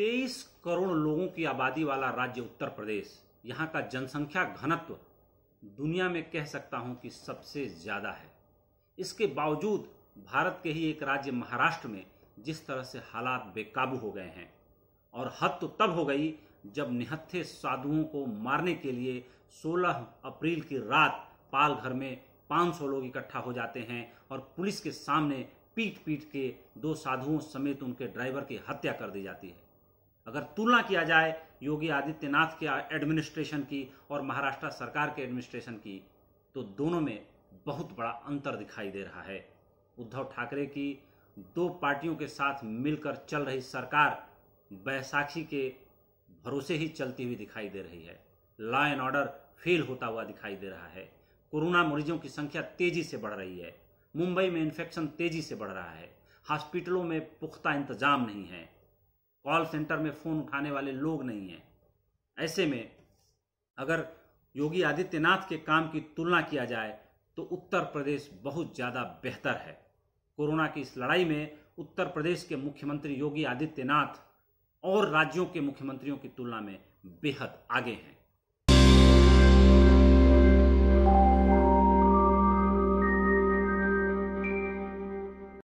तेईस करोड़ लोगों की आबादी वाला राज्य उत्तर प्रदेश यहाँ का जनसंख्या घनत्व दुनिया में कह सकता हूँ कि सबसे ज़्यादा है इसके बावजूद भारत के ही एक राज्य महाराष्ट्र में जिस तरह से हालात बेकाबू हो गए हैं और हद तो तब हो गई जब निहत्थे साधुओं को मारने के लिए 16 अप्रैल की रात पालघर में 500 लोग इकट्ठा हो जाते हैं और पुलिस के सामने पीट पीट के दो साधुओं समेत उनके ड्राइवर की हत्या कर दी जाती है अगर तुलना किया जाए योगी आदित्यनाथ के एडमिनिस्ट्रेशन की और महाराष्ट्र सरकार के एडमिनिस्ट्रेशन की तो दोनों में बहुत बड़ा अंतर दिखाई दे रहा है उद्धव ठाकरे की दो पार्टियों के साथ मिलकर चल रही सरकार बैसाखी के भरोसे ही चलती हुई दिखाई दे रही है लॉ एंड ऑर्डर फेल होता हुआ दिखाई दे रहा है कोरोना मरीजों की संख्या तेजी से बढ़ रही है मुंबई में इन्फेक्शन तेजी से बढ़ रहा है हॉस्पिटलों में पुख्ता इंतजाम नहीं है कॉल सेंटर में फ़ोन उठाने वाले लोग नहीं हैं ऐसे में अगर योगी आदित्यनाथ के काम की तुलना किया जाए तो उत्तर प्रदेश बहुत ज़्यादा बेहतर है कोरोना की इस लड़ाई में उत्तर प्रदेश के मुख्यमंत्री योगी आदित्यनाथ और राज्यों के मुख्यमंत्रियों की तुलना में बेहद आगे हैं